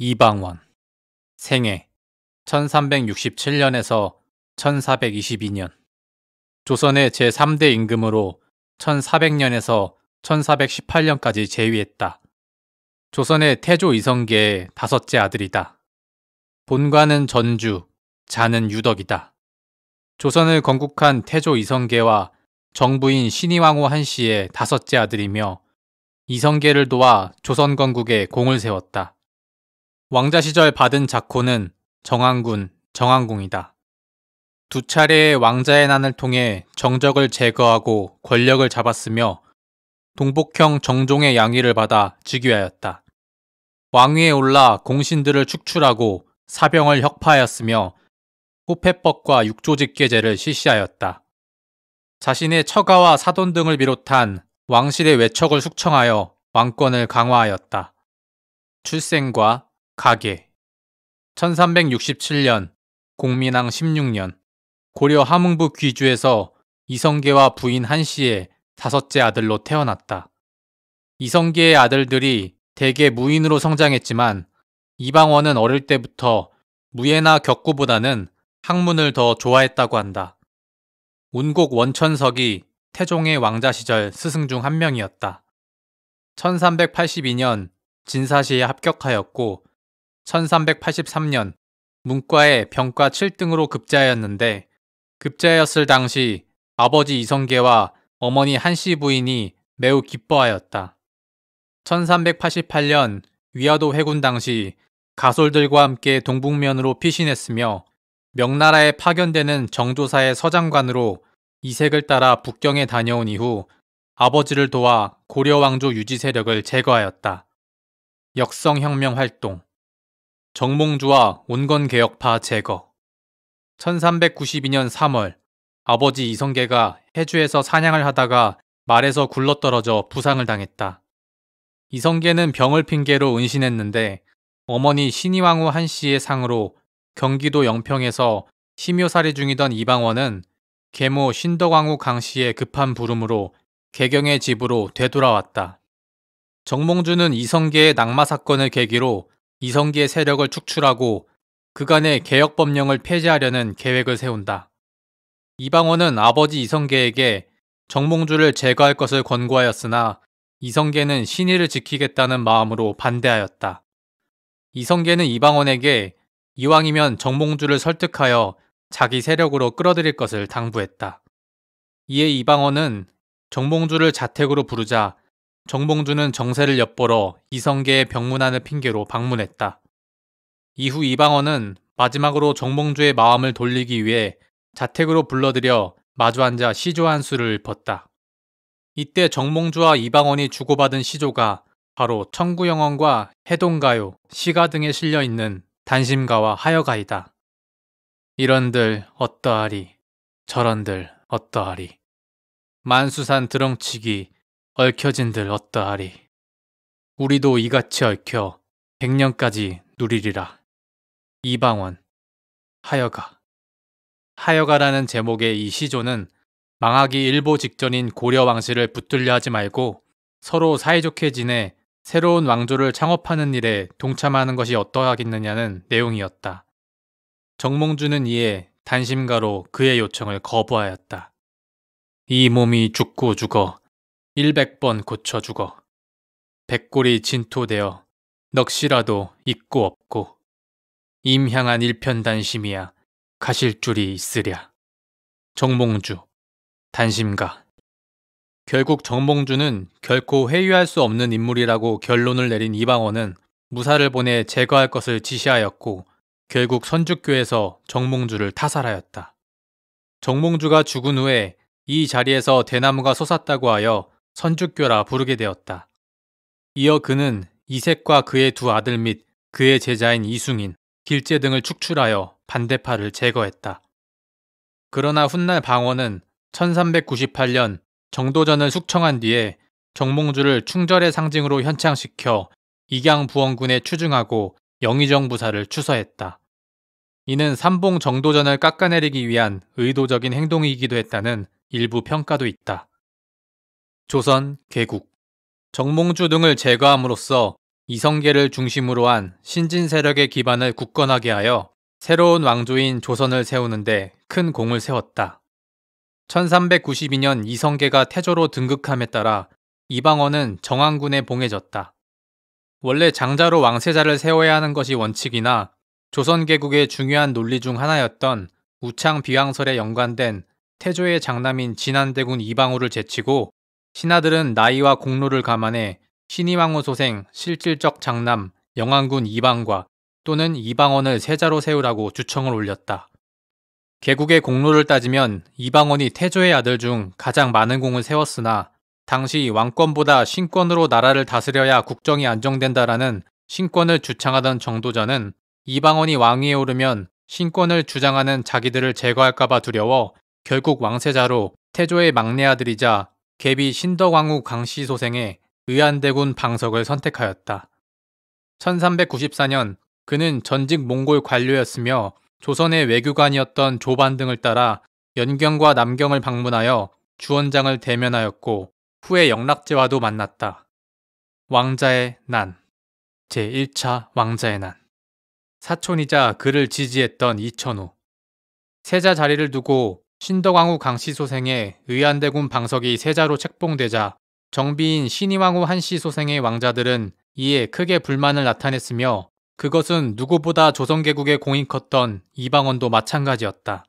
이방원 생애 1367년에서 1422년 조선의 제3대 임금으로 1400년에서 1418년까지 재위했다. 조선의 태조 이성계의 다섯째 아들이다. 본관은 전주, 자는 유덕이다. 조선을 건국한 태조 이성계와 정부인 신이왕후 한씨의 다섯째 아들이며 이성계를 도와 조선 건국에 공을 세웠다. 왕자 시절 받은 자코는 정한군, 정한공이다. 두 차례의 왕자의 난을 통해 정적을 제거하고 권력을 잡았으며 동복형 정종의 양위를 받아 즉위하였다. 왕위에 올라 공신들을 축출하고 사병을 혁파하였으며 호패법과 육조직계제를 실시하였다. 자신의 처가와 사돈 등을 비롯한 왕실의 외척을 숙청하여 왕권을 강화하였다. 출생과 가계 1367년 공민왕 16년 고려 하흥부 귀주에서 이성계와 부인 한씨의 다섯째 아들로 태어났다. 이성계의 아들들이 대개 무인으로 성장했지만 이방원은 어릴 때부터 무예나 격구보다는 학문을 더 좋아했다고 한다. 운곡 원천석이 태종의 왕자 시절 스승 중 한 명이었다. 1382년 진사시에 합격하였고 1383년 문과에 병과 7등으로 급자하였는데급자였을 당시 아버지 이성계와 어머니 한씨 부인이 매우 기뻐하였다. 1388년 위화도 회군 당시 가솔들과 함께 동북면으로 피신했으며 명나라에 파견되는 정조사의 서장관으로 이색을 따라 북경에 다녀온 이후 아버지를 도와 고려 왕조 유지 세력을 제거하였다. 역성혁명 활동 정몽주와 온건개혁파 제거 1392년 3월 아버지 이성계가 해주에서 사냥을 하다가 말에서 굴러떨어져 부상을 당했다. 이성계는 병을 핑계로 은신했는데 어머니 신이왕후 한씨의 상으로 경기도 영평에서 심요살이 중이던 이방원은 계모 신덕왕후 강씨의 급한 부름으로 개경의 집으로 되돌아왔다. 정몽주는 이성계의 낙마 사건을 계기로 이성계의 세력을 축출하고 그간의 개혁법령을 폐지하려는 계획을 세운다. 이방원은 아버지 이성계에게 정몽주를 제거할 것을 권고하였으나 이성계는 신의를 지키겠다는 마음으로 반대하였다. 이성계는 이방원에게 이왕이면 정몽주를 설득하여 자기 세력으로 끌어들일 것을 당부했다. 이에 이방원은 정몽주를 자택으로 부르자 정봉주는 정세를 엿보러 이성계의 병문안을 핑계로 방문했다. 이후 이방원은 마지막으로 정봉주의 마음을 돌리기 위해 자택으로 불러들여 마주 앉아 시조 한 수를 벗다 이때 정몽주와 이방원이 주고받은 시조가 바로 청구영원과 해동가요, 시가 등에 실려 있는 단심가와 하여가이다. 이런들 어떠하리, 저런들 어떠하리. 만수산 드렁치기, 얽혀진들 어떠하리. 우리도 이같이 얽혀 백년까지 누리리라. 이방원 하여가 하여가라는 제목의 이 시조는 망하기 일보 직전인 고려 왕실을 붙들려 하지 말고 서로 사이좋게 지내 새로운 왕조를 창업하는 일에 동참하는 것이 어떠하겠느냐는 내용이었다. 정몽주는 이에 단심가로 그의 요청을 거부하였다. 이 몸이 죽고 죽어 100번 고쳐 죽어. 백골이 진토되어 넋이라도 있고 없고 임향한 일편단심이야 가실 줄이 있으랴. 정몽주 단심가 결국 정몽주는 결코 회유할 수 없는 인물이라고 결론을 내린 이방원은 무사를 보내 제거할 것을 지시하였고 결국 선죽교에서 정몽주를 타살하였다. 정몽주가 죽은 후에 이 자리에서 대나무가 솟았다고 하여 선주교라 부르게 되었다. 이어 그는 이색과 그의 두 아들 및 그의 제자인 이승인, 길재 등을 축출하여 반대파를 제거했다. 그러나 훗날 방원은 1398년 정도전을 숙청한 뒤에 정몽주를 충절의 상징으로 현창시켜 익양 부원군에 추증하고 영의정 부사를 추서했다. 이는 삼봉 정도전을 깎아내리기 위한 의도적인 행동이기도 했다는 일부 평가도 있다. 조선, 개국, 정몽주 등을 제거함으로써 이성계를 중심으로 한 신진 세력의 기반을 굳건하게 하여 새로운 왕조인 조선을 세우는데 큰 공을 세웠다. 1392년 이성계가 태조로 등극함에 따라 이방원은 정왕군에 봉해졌다. 원래 장자로 왕세자를 세워야 하는 것이 원칙이나 조선개국의 중요한 논리 중 하나였던 우창 비왕설에 연관된 태조의 장남인 진안대군 이방호를 제치고 신하들은 나이와 공로를 감안해 신이왕후 소생 실질적 장남 영안군 이방과 또는 이방원을 세자로 세우라고 주청을 올렸다. 개국의 공로를 따지면 이방원이 태조의 아들 중 가장 많은 공을 세웠으나 당시 왕권보다 신권으로 나라를 다스려야 국정이 안정된다라는 신권을 주창하던 정도전은 이방원이 왕위에 오르면 신권을 주장하는 자기들을 제거할까봐 두려워 결국 왕세자로 태조의 막내 아들이자 계비 신덕왕후 강씨 소생에 의안대군 방석을 선택하였다. 1394년 그는 전직 몽골 관료였으며 조선의 외교관이었던 조반 등을 따라 연경과 남경을 방문하여 주원장을 대면하였고 후에 영락제와도 만났다. 왕자의 난 제1차 왕자의 난 사촌이자 그를 지지했던 이천후 세자 자리를 두고 신덕왕후 강씨소생의 의안대군 방석이 세자로 책봉되자 정비인 신이왕후 한씨 소생의 왕자들은 이에 크게 불만을 나타냈으며 그것은 누구보다 조선개국의 공이 컸던 이방원도 마찬가지였다.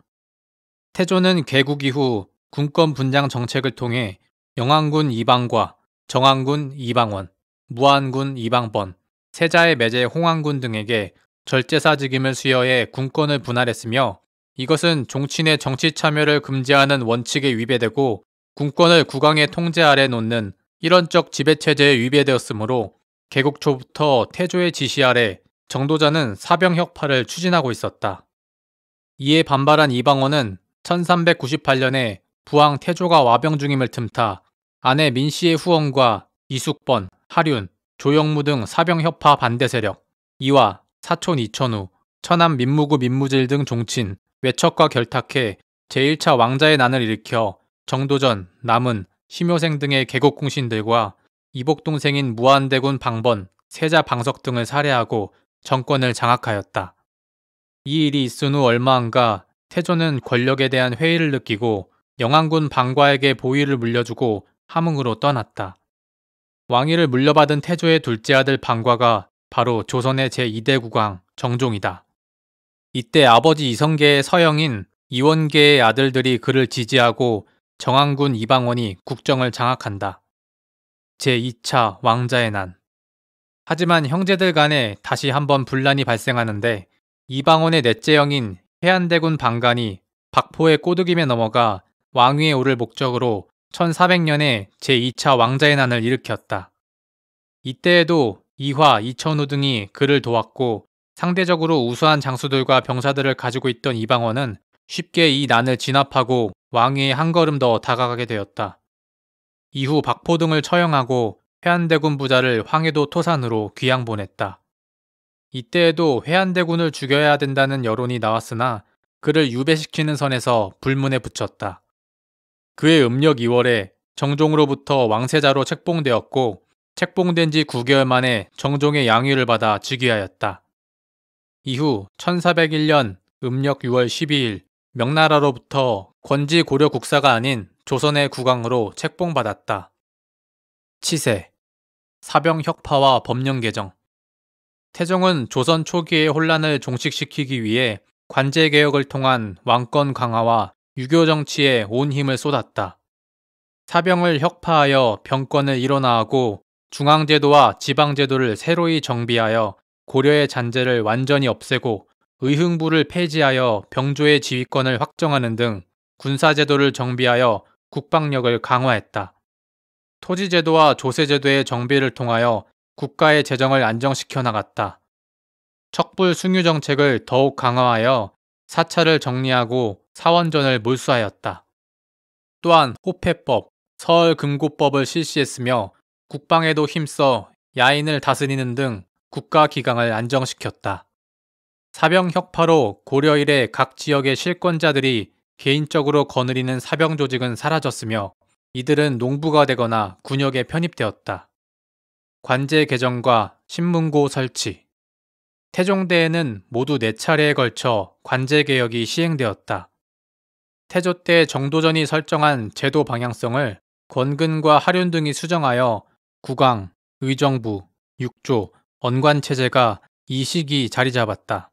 태조는 개국 이후 군권 분장 정책을 통해 영왕군 이방과 정왕군 이방원, 무안군 이방번, 세자의 매제 홍왕군 등에게 절제사 직임을 수여해 군권을 분할했으며 이것은 종친의 정치 참여를 금지하는 원칙에 위배되고 군권을 국왕의 통제 아래 놓는 일원적 지배체제에 위배되었으므로 개국 초부터 태조의 지시 아래 정도자는 사병혁파를 추진하고 있었다. 이에 반발한 이방원은 1398년에 부왕 태조가 와병 중임을 틈타 아내 민씨의 후원과 이숙번, 하륜, 조영무 등 사병협파 반대 세력, 이와 사촌 이천우, 천안 민무구 민무질 등 종친, 외척과 결탁해 제1차 왕자의 난을 일으켜 정도전, 남은, 심효생 등의 계곡공신들과 이복동생인 무한대군 방번, 세자 방석 등을 살해하고 정권을 장악하였다. 이 일이 있은 후 얼마 안가 태조는 권력에 대한 회의를 느끼고 영안군 방과에게 보위를 물려주고 함흥으로 떠났다. 왕위를 물려받은 태조의 둘째 아들 방과가 바로 조선의 제2대 국왕 정종이다. 이때 아버지 이성계의 서영인, 이원계의 아들들이 그를 지지하고 정왕군 이방원이 국정을 장악한다. 제2차 왕자의 난. 하지만 형제들 간에 다시 한번 분란이 발생하는데 이방원의 넷째 형인 해안대군 방간이 박포의 꼬드김에 넘어가 왕위에 오를 목적으로 1400년에 제2차 왕자의 난을 일으켰다. 이때에도 이화, 이천우 등이 그를 도왔고 상대적으로 우수한 장수들과 병사들을 가지고 있던 이방원은 쉽게 이 난을 진압하고 왕위에 한 걸음 더 다가가게 되었다. 이후 박포 등을 처형하고 회안대군 부자를 황해도 토산으로 귀양 보냈다. 이때에도 회안대군을 죽여야 된다는 여론이 나왔으나 그를 유배시키는 선에서 불문에 붙였다. 그의 음력 2월에 정종으로부터 왕세자로 책봉되었고 책봉된 지 9개월 만에 정종의 양위를 받아 즉위하였다. 이후 1401년 음력 6월 12일 명나라로부터 권지 고려 국사가 아닌 조선의 국왕으로 책봉받았다. 치세 사병 혁파와 법령 개정 태종은 조선 초기의 혼란을 종식시키기 위해 관제 개혁을 통한 왕권 강화와 유교 정치에 온 힘을 쏟았다. 사병을 혁파하여 병권을 일어나하고 중앙제도와 지방제도를 새로이 정비하여 고려의 잔재를 완전히 없애고 의흥부를 폐지하여 병조의 지휘권을 확정하는 등 군사제도를 정비하여 국방력을 강화했다. 토지제도와 조세제도의 정비를 통하여 국가의 재정을 안정시켜 나갔다. 척불 승유 정책을 더욱 강화하여 사찰을 정리하고 사원전을 몰수하였다. 또한 호패법, 서울금고법을 실시했으며 국방에도 힘써 야인을 다스리는 등 국가 기강을 안정시켰다. 사병 혁파로 고려 이래 각 지역의 실권자들이 개인적으로 거느리는 사병 조직은 사라졌으며 이들은 농부가 되거나 군역에 편입되었다. 관제 개정과 신문고 설치 태종대에는 모두 4차례에 걸쳐 관제 개혁이 시행되었다. 태조 때 정도전이 설정한 제도 방향성을 권근과 하륜 등이 수정하여 국왕, 의정부, 육조, 언관체제가 이 시기 자리 잡았다.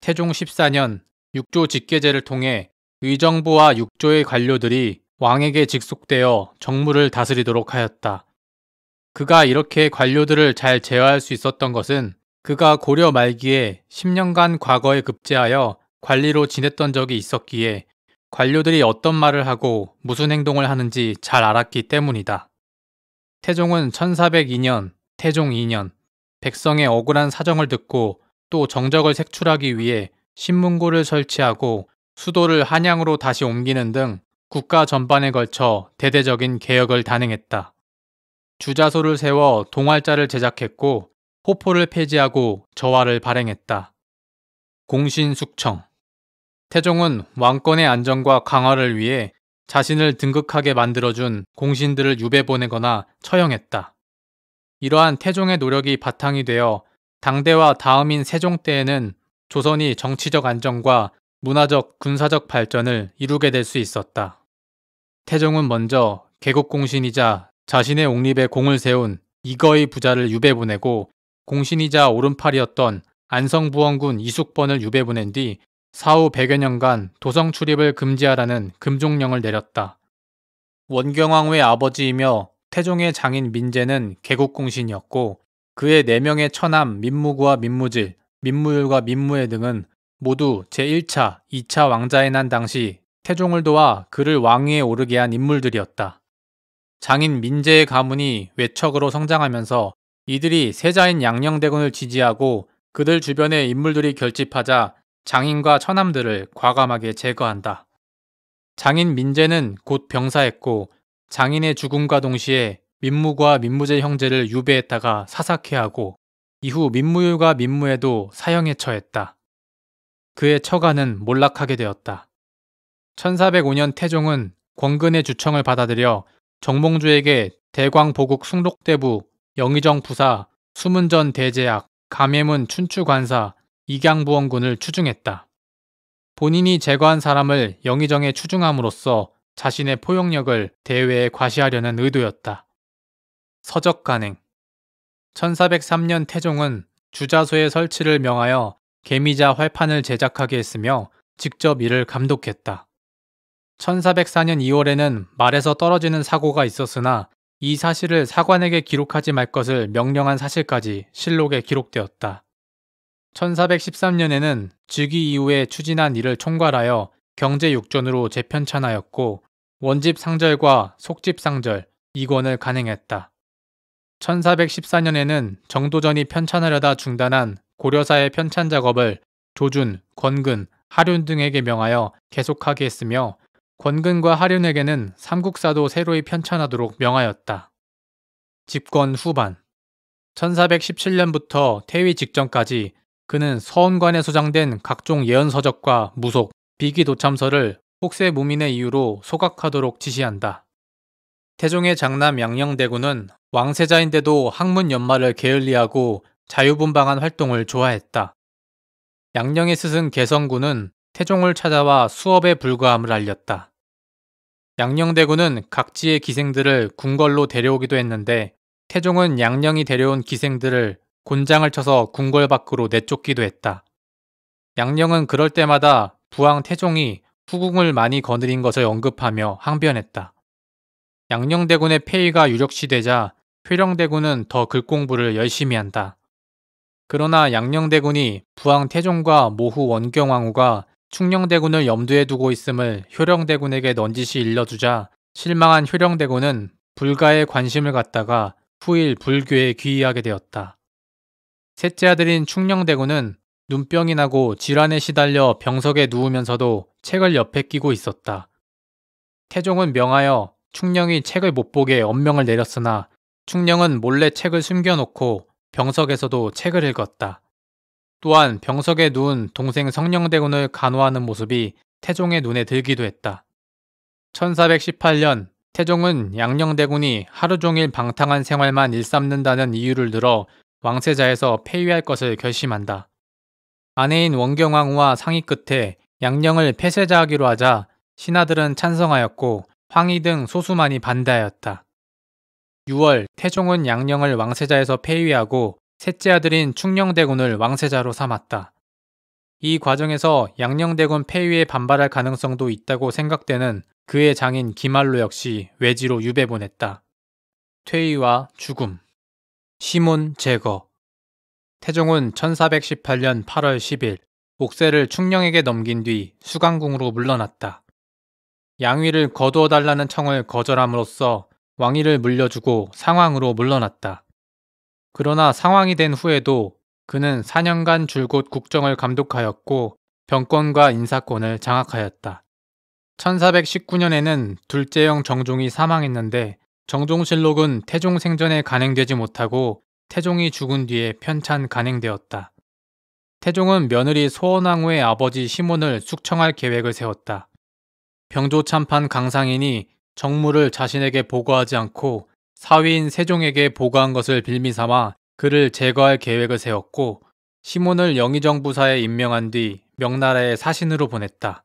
태종 14년 육조 직계제를 통해 의정부와 육조의 관료들이 왕에게 직속되어 정무를 다스리도록 하였다. 그가 이렇게 관료들을 잘 제어할 수 있었던 것은 그가 고려 말기에 10년간 과거에 급제하여 관리로 지냈던 적이 있었기에 관료들이 어떤 말을 하고 무슨 행동을 하는지 잘 알았기 때문이다. 태종은 1402년, 태종 2년, 백성의 억울한 사정을 듣고 또 정적을 색출하기 위해 신문고를 설치하고 수도를 한양으로 다시 옮기는 등 국가 전반에 걸쳐 대대적인 개혁을 단행했다. 주자소를 세워 동활자를 제작했고 호포를 폐지하고 저화를 발행했다. 공신숙청 태종은 왕권의 안정과 강화를 위해 자신을 등극하게 만들어준 공신들을 유배 보내거나 처형했다. 이러한 태종의 노력이 바탕이 되어 당대와 다음인 세종 때에는 조선이 정치적 안정과 문화적, 군사적 발전을 이루게 될 수 있었다. 태종은 먼저 개국공신이자 자신의 옹립에 공을 세운 이거의 부자를 유배 보내고 공신이자 오른팔이었던 안성부원군 이숙번을 유배 보낸 뒤 사후 100여 년간 도성 출입을 금지하라는 금종령을 내렸다. 원경왕후의 아버지이며 태종의 장인 민재는 개국공신이었고 그의 4명의 처남 민무구와 민무질, 민무율과 민무애 등은 모두 제1차, 2차 왕자의 난 당시 태종을 도와 그를 왕위에 오르게 한 인물들이었다. 장인 민재의 가문이 외척으로 성장하면서 이들이 세자인 양녕대군을 지지하고 그들 주변의 인물들이 결집하자 장인과 처남들을 과감하게 제거한다. 장인 민재는 곧 병사했고 장인의 죽음과 동시에 민무과 민무제 형제를 유배했다가 사사케하고 이후 민무율과 민무에도 사형에 처했다. 그의 처가는 몰락하게 되었다. 1405년 태종은 권근의 주청을 받아들여 정몽주에게 대광보국 숭록대부, 영의정 부사, 수문전 대제학, 감예문 춘추관사, 이강부원군을 추중했다. 본인이 제거한 사람을 영의정에 추중함으로써 자신의 포용력을 대외에 과시하려는 의도였다. 서적 간행 1403년 태종은 주자소의 설치를 명하여 개미자 활판을 제작하게 했으며 직접 이를 감독했다. 1404년 2월에는 말에서 떨어지는 사고가 있었으나 이 사실을 사관에게 기록하지 말 것을 명령한 사실까지 실록에 기록되었다. 1413년에는 즉위 이후에 추진한 일을 총괄하여 경제 육전으로 재편찬하였고 원집 상절과 속집 상절, 이권을 간행했다. 1414년에는 정도전이 편찬하려다 중단한 고려사의 편찬 작업을 조준, 권근, 하륜 등에게 명하여 계속하게 했으며 권근과 하륜에게는 삼국사도 새로이 편찬하도록 명하였다. 집권 후반 1417년부터 태위 직전까지 그는 서원관에 소장된 각종 예언서적과 무속, 비기도참서를 혹세 무민의 이유로 소각하도록 지시한다. 태종의 장남 양녕대군은 왕세자인데도 학문 연마를 게을리하고 자유분방한 활동을 좋아했다. 양녕의 스승 개성군은 태종을 찾아와 수업에 불과함을 알렸다. 양녕대군은 각지의 기생들을 궁궐로 데려오기도 했는데 태종은 양녕이 데려온 기생들을 곤장을 쳐서 궁궐 밖으로 내쫓기도 했다. 양녕은 그럴 때마다 부왕 태종이 후궁을 많이 거느린 것을 언급하며 항변했다. 양녕대군의 폐위가 유력시되자 효령대군은더 글공부를 열심히 한다. 그러나 양녕대군이 부왕 태종과 모후 원경왕후가 충녕대군을 염두에 두고 있음을 효령대군에게 넌지시 일러주자 실망한 효령대군은 불가에 관심을 갖다가 후일 불교에 귀의하게 되었다. 셋째 아들인 충녕대군은 눈병이 나고 질환에 시달려 병석에 누우면서도 책을 옆에 끼고 있었다. 태종은 명하여 충령이 책을 못 보게 엄명을 내렸으나 충령은 몰래 책을 숨겨놓고 병석에서도 책을 읽었다. 또한 병석에 누운 동생 성령대군을 간호하는 모습이 태종의 눈에 들기도 했다. 1418년 태종은 양령대군이 하루 종일 방탕한 생활만 일삼는다는 이유를 들어 왕세자에서 폐위할 것을 결심한다. 아내인 원경왕후와 상의 끝에 양령을 폐쇄자하기로 하자 신하들은 찬성하였고 황희 등 소수만이 반대하였다. 6월 태종은 양령을 왕세자에서 폐위하고 셋째 아들인 충녕대군을 왕세자로 삼았다. 이 과정에서 양령대군 폐위에 반발할 가능성도 있다고 생각되는 그의 장인 기말로 역시 외지로 유배 보냈다. 퇴위와 죽음, 시문 제거, 태종은 1418년 8월 10일 옥새를 충령에게 넘긴 뒤 수강궁으로 물러났다. 양위를 거두어 달라는 청을 거절함으로써 왕위를 물려주고 상황으로 물러났다. 그러나 상황이 된 후에도 그는 4년간 줄곧 국정을 감독하였고 병권과 인사권을 장악하였다. 1419년에는 둘째 형 정종이 사망했는데 정종실록은 태종 생전에 간행되지 못하고 태종이 죽은 뒤에 편찬 간행되었다. 태종은 며느리 소원왕후의 아버지 시문을 숙청할 계획을 세웠다. 병조 참판 강상인이 정무를 자신에게 보고하지 않고 사위인 세종에게 보고한 것을 빌미 삼아 그를 제거할 계획을 세웠고 시문을 영의정 부사에 임명한 뒤 명나라의 사신으로 보냈다.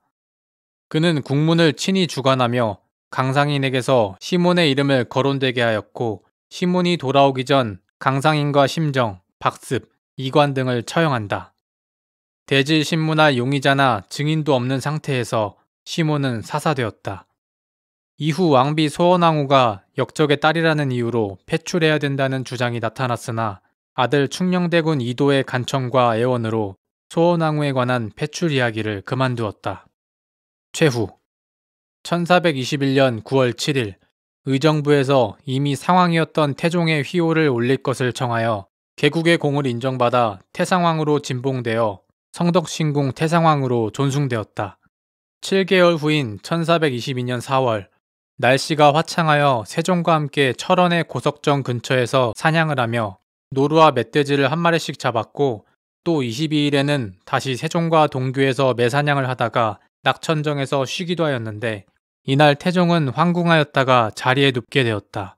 그는 국문을 친히 주관하며 강상인에게서 시문의 이름을 거론되게 하였고 시문이 돌아오기 전 강상인과 심정, 박습, 이관 등을 처형한다. 대질 신문할 용의자나 증인도 없는 상태에서 시몬은 사사되었다. 이후 왕비 소원왕후가 역적의 딸이라는 이유로 폐출해야 된다는 주장이 나타났으나 아들 충녕대군 이도의 간청과 애원으로 소원왕후에 관한 폐출 이야기를 그만두었다. 최후 1421년 9월 7일 의정부에서 이미 상황이었던 태종의 휘호를 올릴 것을 청하여 개국의 공을 인정받아 태상왕으로 진봉되어 성덕신궁 태상왕으로 존숭되었다. 7개월 후인 1422년 4월 날씨가 화창하여 세종과 함께 철원의 고석정 근처에서 사냥을 하며 노루와 멧돼지를 한 마리씩 잡았고 또 22일에는 다시 세종과 동교에서 매사냥을 하다가 낙천정에서 쉬기도 하였는데 이날 태종은 황궁하였다가 자리에 눕게 되었다.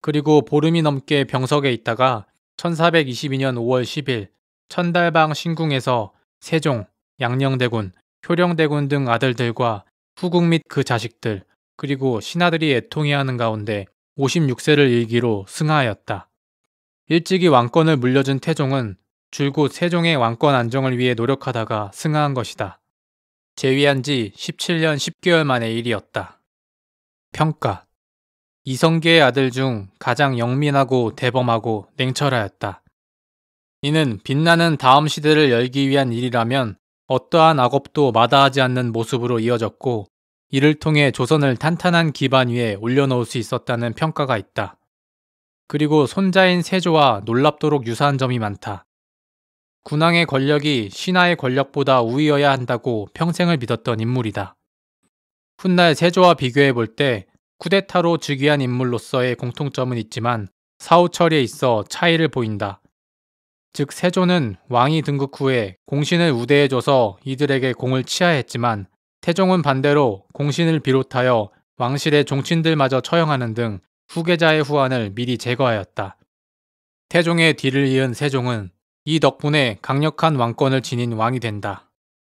그리고 보름이 넘게 병석에 있다가 1422년 5월 10일 천달방 신궁에서 세종, 양녕대군, 효령대군 등 아들들과 후궁 및 그 자식들 그리고 신하들이 애통해하는 가운데 56세를 일기로 승하하였다. 일찍이 왕권을 물려준 태종은 줄곧 세종의 왕권 안정을 위해 노력하다가 승하한 것이다. 재위한 지 17년 10개월 만의 일이었다. 평가. 이성계의 아들 중 가장 영민하고 대범하고 냉철하였다. 이는 빛나는 다음 시대를 열기 위한 일이라면 어떠한 악업도 마다하지 않는 모습으로 이어졌고 이를 통해 조선을 탄탄한 기반 위에 올려놓을 수 있었다는 평가가 있다. 그리고 손자인 세조와 놀랍도록 유사한 점이 많다. 군왕의 권력이 신하의 권력보다 우위여야 한다고 평생을 믿었던 인물이다. 훗날 세조와 비교해 볼 때 쿠데타로 즉위한 인물로서의 공통점은 있지만 사후처리에 있어 차이를 보인다. 즉 세조는 왕이 등극 후에 공신을 우대해줘서 이들에게 공을 치하했지만 태종은 반대로 공신을 비롯하여 왕실의 종친들마저 처형하는 등 후계자의 후환을 미리 제거하였다. 태종의 뒤를 이은 세종은 이 덕분에 강력한 왕권을 지닌 왕이 된다.